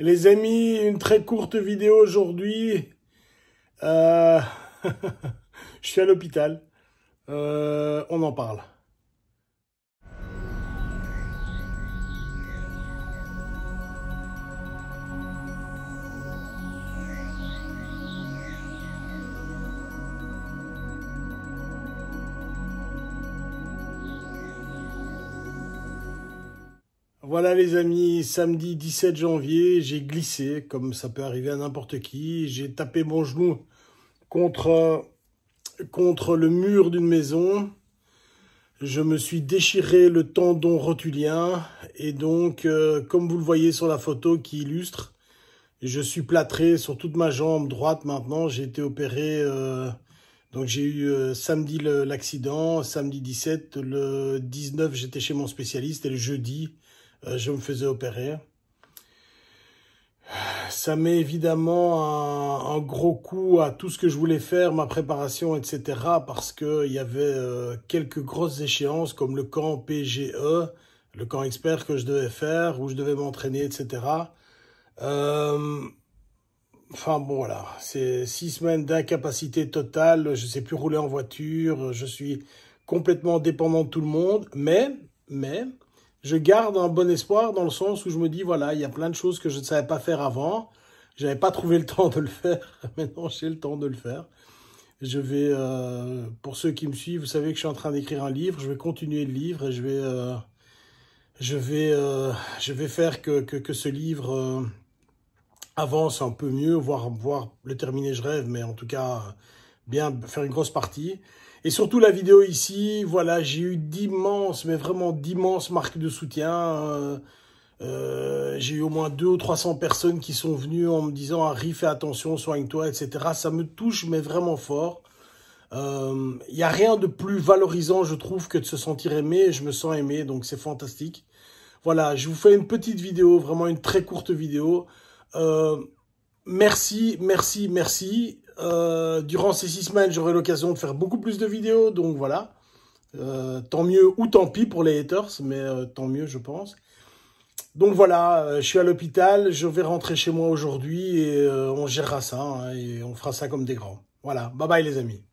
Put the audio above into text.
Les amis, une très courte vidéo aujourd'hui. Euh, je suis à l'hôpital. Euh, on en parle. Voilà les amis, samedi 17 janvier, j'ai glissé, comme ça peut arriver à n'importe qui. J'ai tapé mon genou contre, contre le mur d'une maison. Je me suis déchiré le tendon rotulien. Et donc, euh, comme vous le voyez sur la photo qui illustre, je suis plâtré sur toute ma jambe droite maintenant. J'ai été opéré... Euh, donc j'ai eu euh, samedi l'accident, samedi 17, le 19 j'étais chez mon spécialiste et le jeudi euh, je me faisais opérer. Ça met évidemment un, gros coup à tout ce que je voulais faire, ma préparation, etc. Parce qu'il y avait euh, quelques grosses échéances comme le camp PGE, le camp expert que je devais faire, où je devais m'entraîner, etc. Euh, enfin bon voilà, c'est six semaines d'incapacité totale, je ne sais plus rouler en voiture, je suis complètement dépendant de tout le monde, mais, mais, je garde un bon espoir dans le sens où je me dis, voilà, il y a plein de choses que je ne savais pas faire avant. Je n'avais pas trouvé le temps de le faire. Maintenant, j'ai le temps de le faire. Je vais, euh, pour ceux qui me suivent, vous savez que je suis en train d'écrire un livre. Je vais continuer le livre et je vais, euh, je vais, euh, je vais faire que, que, que ce livre avance un peu mieux, voire, voire le terminer, je rêve, mais en tout cas, bien faire une grosse partie. Et surtout la vidéo ici, voilà, j'ai eu d'immenses, mais vraiment d'immenses marques de soutien. Euh, euh, j'ai eu au moins deux ou 300 personnes qui sont venues en me disant Harry, ah, fais attention, soigne-toi, etc. » Ça me touche, mais vraiment fort. Il euh, n'y a rien de plus valorisant, je trouve, que de se sentir aimé. Je me sens aimé, donc c'est fantastique. Voilà, je vous fais une petite vidéo, vraiment une très courte vidéo. merci, merci, merci. Euh, durant ces six semaines, j'aurai l'occasion de faire beaucoup plus de vidéos, donc voilà. Euh, tant mieux ou tant pis pour les haters, mais euh, tant mieux, je pense. Donc voilà, je suis à l'hôpital, je vais rentrer chez moi aujourd'hui et on gérera ça hein, et on fera ça comme des grands. Voilà, bye bye les amis.